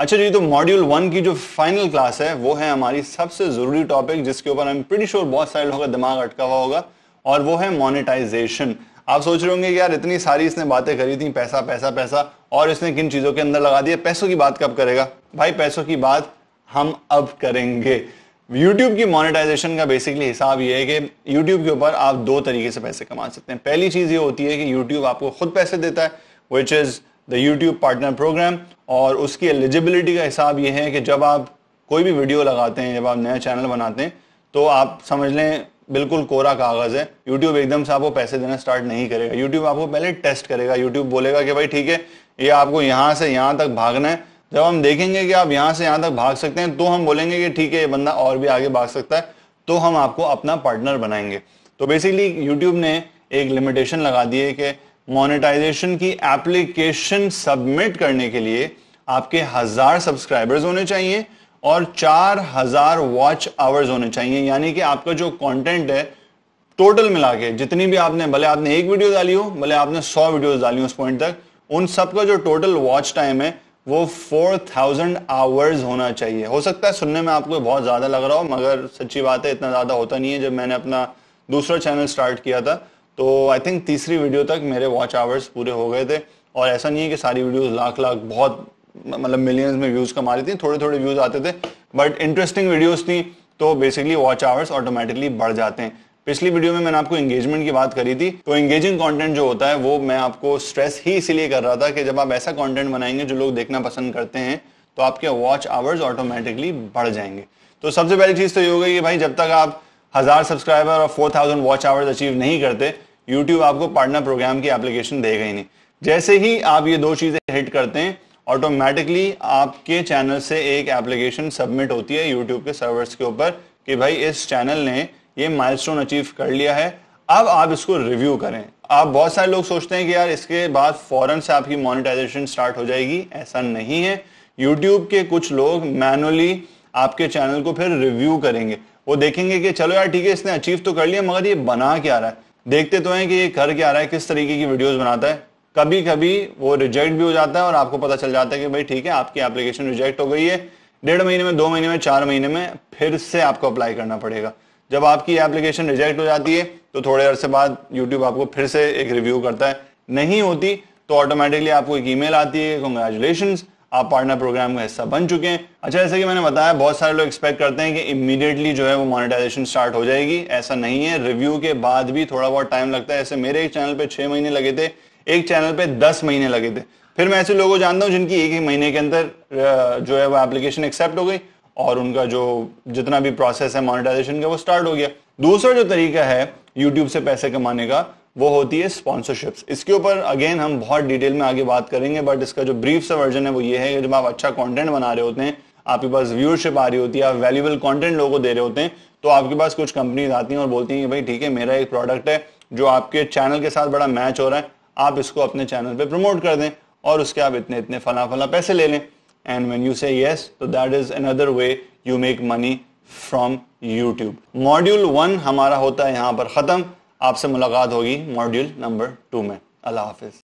अच्छा जी तो module one तो की जो फाइनल क्लास है वो है हमारी सबसे जरूरी टॉपिक जिसके ऊपर हम प्रीटी श्योर बहुत सारे लोगों का दिमाग अटका हुआ होगा और वो है मोनेटाइजेशन आप सोच रहे होंगे यार इतनी सारी इसने बातें करी थी पैसा पैसा पैसा और इसने किन चीजों के अंदर लगा दिया पैसों की बात कब करेगा भाई पैसों की बात हम अब करेंगे YouTube की मोनेटाइजेशन का बेसिकली हिसाब ये है कि YouTube के ऊपर आप दो तरीके से पैसे कमा सकते हैं पहली चीज ये होती है कि YouTube आपको खुद पैसे देता है which is the YouTube partner program और उसकी एलिजिबिलिटी का हिसाब ये है कि जब आप कोई भी वीडियो लगाते हैं जब आप नया चैनल बनाते हैं तो आप समझ लें बिल्कुल कोरा कागज़ है यूट्यूब एकदम से आपको पैसे देना स्टार्ट नहीं करेगा यूट्यूब आपको पहले टेस्ट करेगा यूट्यूब बोलेगा कि भाई ठीक है ये आपको यहाँ से यहाँ तक भागना है जब हम देखेंगे कि आप यहाँ से यहाँ तक भाग सकते हैं तो हम बोलेंगे कि ठीक है ये बंदा और भी आगे भाग सकता है तो हम आपको अपना पार्टनर बनाएंगे तो बेसिकली यूट्यूब ने एक लिमिटेशन लगा दी है कि मोनेटाइजेशन की एप्लीकेशन सबमिट करने के लिए आपके हजार सब्सक्राइबर्स होने चाहिए और चार हजार वॉच आवर्स होने चाहिए यानी कि आपका जो कंटेंट है टोटल मिला के जितनी भी आपने भले आपने एक वीडियो डाली हो भले आपने सौ वीडियो डाली हो उस पॉइंट तक उन सबका जो टोटल वॉच टाइम है वो फोर थाउजेंड आवर्स होना चाहिए हो सकता है सुनने में आपको बहुत ज़्यादा लग रहा हो मगर सच्ची बात है इतना ज़्यादा होता नहीं है जब मैंने अपना दूसरा चैनल स्टार्ट किया था तो आई थिंक तीसरी वीडियो तक मेरे वॉच आवर्स पूरे हो गए थे और ऐसा नहीं है कि सारी वीडियोस लाख लाख बहुत मतलब मिलियंस में व्यूज़ कमा रही थी थोड़े थोड़े व्यूज़ आते थे बट इंटरेस्टिंग वीडियोस थी तो बेसिकली वॉच आवर्स ऑटोमेटिकली बढ़ जाते हैं पिछली वीडियो में मैंने आपको एंगेजमेंट की बात करी थी तो एंगेजिंग कंटेंट जो होता है वो मैं आपको स्ट्रेस ही इसीलिए कर रहा था कि जब आप ऐसा कंटेंट बनाएंगे जो लोग देखना पसंद करते हैं तो आपके वॉच आवर्स ऑटोमेटिकली बढ़ जाएंगे तो सबसे पहली चीज़ तो ये हो गई कि भाई जब तक आप हज़ार सब्सक्राइबर और four thousand watch hours achieve नहीं करते यूट्यूब आपको पार्टनर प्रोग्राम की एप्लीकेशन देगा ही नहीं जैसे ही आप ये दो चीजें हिट करते हैं ऑटोमेटिकली आपके चैनल से एक एप्लीकेशन सबमिट होती है यूट्यूब के सर्वर्स के ऊपर कि भाई इस चैनल ने ये माइलस्टोन अचीव कर लिया है अब आप इसको रिव्यू करें आप बहुत सारे लोग सोचते हैं कि यार इसके बाद फॉरन से आपकी मोनिटाइजेशन स्टार्ट हो जाएगी ऐसा नहीं है यूट्यूब के कुछ लोग मैनुअली आपके चैनल को फिर रिव्यू करेंगे वो देखेंगे कि चलो यार ठीक है इसने अचीव तो कर लिया मगर ये बना क्या रहा है देखते तो हैं कि ये कर क्या रहा है किस तरीके की वीडियोस बनाता है कभी कभी वो रिजेक्ट भी हो जाता है और आपको पता चल जाता है कि भाई ठीक है आपकी एप्लीकेशन रिजेक्ट हो गई है डेढ़ महीने में दो महीने में चार महीने में फिर से आपको अप्लाई करना पड़ेगा जब आपकी एप्लीकेशन रिजेक्ट हो जाती है तो थोड़े से बाद यूट्यूब आपको फिर से एक रिव्यू करता है नहीं होती तो ऑटोमेटिकली आपको एक ईमेल आती है कंग्रेचुलेशंस आप पार्टनर प्रोग्राम का हिस्सा बन चुके हैं अच्छा जैसे कि मैंने बताया बहुत सारे लोग एक्सपेक्ट करते हैं कि इमीडिएटली जो है वो मोनेटाइजेशन स्टार्ट हो जाएगी ऐसा नहीं है रिव्यू के बाद भी थोड़ा बहुत टाइम लगता है ऐसे मेरे एक चैनल पे छह महीने लगे थे एक चैनल पे दस महीने लगे थे फिर मैं ऐसे लोगों जानता हूँ जिनकी एक ही महीने के अंदर जो है वो एप्लीकेशन एक्सेप्ट हो गई और उनका जो जितना भी प्रोसेस है मोनिटाइजेशन का वो स्टार्ट हो गया दूसरा जो तरीका है यूट्यूब से पैसे कमाने का वो होती है स्पॉन्सरशिप्स इसके ऊपर अगेन हम बहुत डिटेल में आगे बात करेंगे बट इसका जो ब्रीफ सा वर्जन है वो ये है कि जब आप अच्छा कंटेंट बना रहे होते हैं आपके पास व्यूअरशिप आ रही होती है आप वैल्यूबल कंटेंट लोगों को दे रहे होते हैं तो आपके पास कुछ कंपनीज आती हैं और बोलती हैं कि भाई ठीक है मेरा एक प्रोडक्ट है जो आपके चैनल के साथ बड़ा मैच हो रहा है आप इसको अपने चैनल पर प्रमोट कर दें और उसके आप इतने इतने फला फला पैसे ले लें and when you say yes तो that is another way you make money from YouTube module one हमारा होता है यहाँ पर ख़त्म आपसे मुलाकात होगी मॉड्यूल नंबर टू में अल्लाह हाफिज़